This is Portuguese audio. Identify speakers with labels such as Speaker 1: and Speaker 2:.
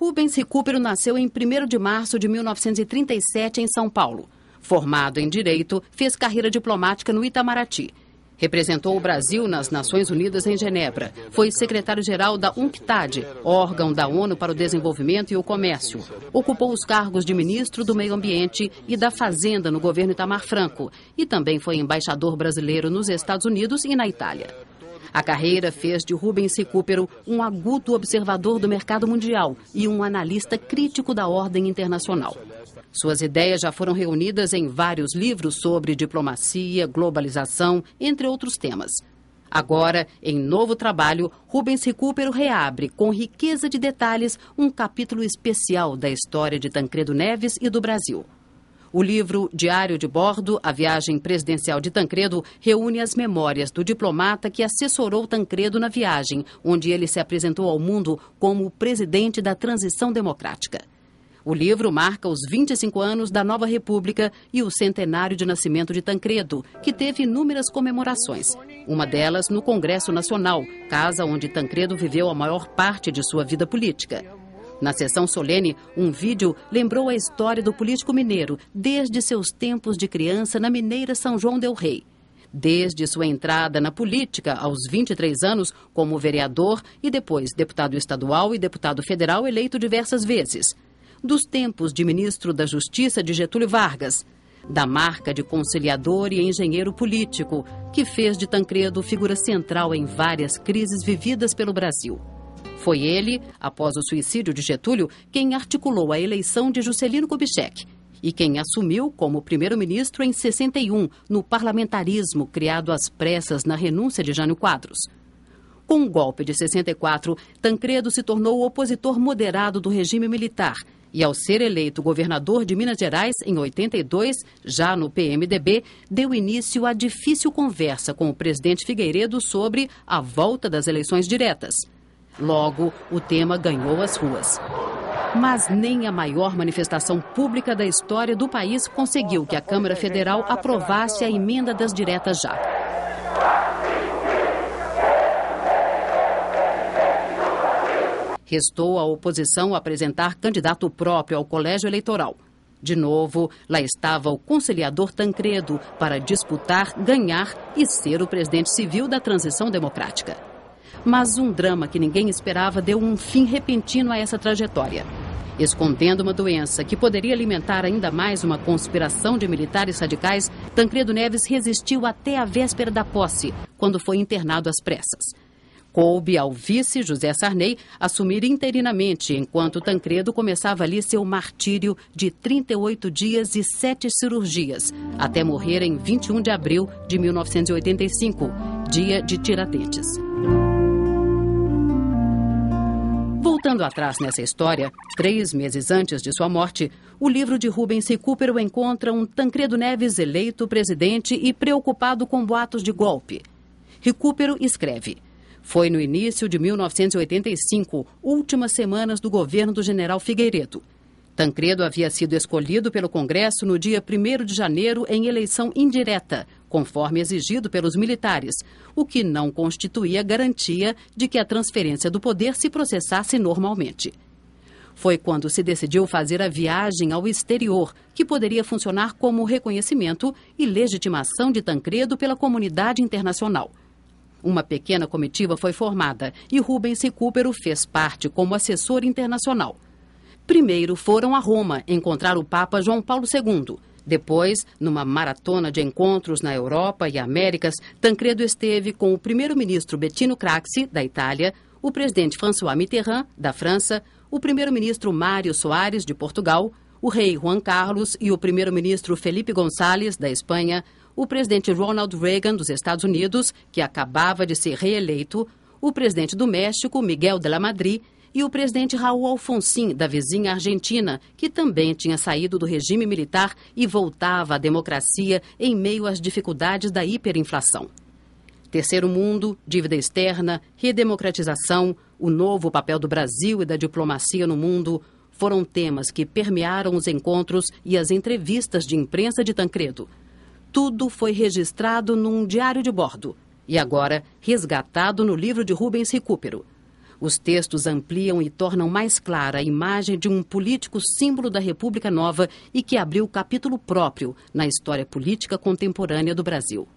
Speaker 1: Rubens Recupero nasceu em 1 de março de 1937 em São Paulo. Formado em Direito, fez carreira diplomática no Itamaraty. Representou o Brasil nas Nações Unidas em Genebra. Foi secretário-geral da UNCTAD, órgão da ONU para o Desenvolvimento e o Comércio. Ocupou os cargos de ministro do Meio Ambiente e da Fazenda no governo Itamar Franco. E também foi embaixador brasileiro nos Estados Unidos e na Itália. A carreira fez de Rubens Recupero um agudo observador do mercado mundial e um analista crítico da ordem internacional. Suas ideias já foram reunidas em vários livros sobre diplomacia, globalização, entre outros temas. Agora, em novo trabalho, Rubens Recupero reabre, com riqueza de detalhes, um capítulo especial da história de Tancredo Neves e do Brasil. O livro Diário de Bordo, A Viagem Presidencial de Tancredo, reúne as memórias do diplomata que assessorou Tancredo na viagem, onde ele se apresentou ao mundo como o presidente da transição democrática. O livro marca os 25 anos da nova República e o centenário de nascimento de Tancredo, que teve inúmeras comemorações. Uma delas no Congresso Nacional, casa onde Tancredo viveu a maior parte de sua vida política. Na sessão solene, um vídeo lembrou a história do político mineiro desde seus tempos de criança na Mineira São João Del Rei. Desde sua entrada na política aos 23 anos, como vereador e depois deputado estadual e deputado federal eleito diversas vezes. Dos tempos de ministro da Justiça de Getúlio Vargas. Da marca de conciliador e engenheiro político, que fez de Tancredo figura central em várias crises vividas pelo Brasil. Foi ele, após o suicídio de Getúlio, quem articulou a eleição de Juscelino Kubitschek e quem assumiu como primeiro-ministro em 61, no parlamentarismo criado às pressas na renúncia de Jânio Quadros. Com o golpe de 64, Tancredo se tornou o opositor moderado do regime militar e, ao ser eleito governador de Minas Gerais em 82, já no PMDB, deu início à difícil conversa com o presidente Figueiredo sobre a volta das eleições diretas. Logo, o tema ganhou as ruas. Mas nem a maior manifestação pública da história do país conseguiu que a Câmara Federal aprovasse a emenda das diretas já. Restou à oposição apresentar candidato próprio ao colégio eleitoral. De novo, lá estava o conciliador Tancredo para disputar, ganhar e ser o presidente civil da transição democrática. Mas um drama que ninguém esperava deu um fim repentino a essa trajetória. Escondendo uma doença que poderia alimentar ainda mais uma conspiração de militares radicais, Tancredo Neves resistiu até a véspera da posse, quando foi internado às pressas. Coube ao vice José Sarney assumir interinamente, enquanto Tancredo começava ali seu martírio de 38 dias e sete cirurgias, até morrer em 21 de abril de 1985, dia de Tiradentes. Voltando atrás nessa história, três meses antes de sua morte, o livro de Rubens e Cúpero encontra um Tancredo Neves eleito presidente e preocupado com boatos de golpe. Recupero escreve: Foi no início de 1985, últimas semanas do governo do general Figueiredo. Tancredo havia sido escolhido pelo Congresso no dia 1 de janeiro em eleição indireta, conforme exigido pelos militares, o que não constituía garantia de que a transferência do poder se processasse normalmente. Foi quando se decidiu fazer a viagem ao exterior, que poderia funcionar como reconhecimento e legitimação de Tancredo pela comunidade internacional. Uma pequena comitiva foi formada e Rubens Recupero fez parte como assessor internacional. Primeiro foram a Roma encontrar o Papa João Paulo II, depois, numa maratona de encontros na Europa e Américas, Tancredo esteve com o primeiro-ministro Bettino Craxi, da Itália, o presidente François Mitterrand, da França, o primeiro-ministro Mário Soares, de Portugal, o rei Juan Carlos e o primeiro-ministro Felipe Gonçalves, da Espanha, o presidente Ronald Reagan, dos Estados Unidos, que acabava de ser reeleito, o presidente do México, Miguel de la Madrid, e o presidente Raul Alfonsín, da vizinha Argentina, que também tinha saído do regime militar e voltava à democracia em meio às dificuldades da hiperinflação. Terceiro mundo, dívida externa, redemocratização, o novo papel do Brasil e da diplomacia no mundo foram temas que permearam os encontros e as entrevistas de imprensa de Tancredo. Tudo foi registrado num diário de bordo e agora resgatado no livro de Rubens Recupero. Os textos ampliam e tornam mais clara a imagem de um político símbolo da República Nova e que abriu capítulo próprio na história política contemporânea do Brasil.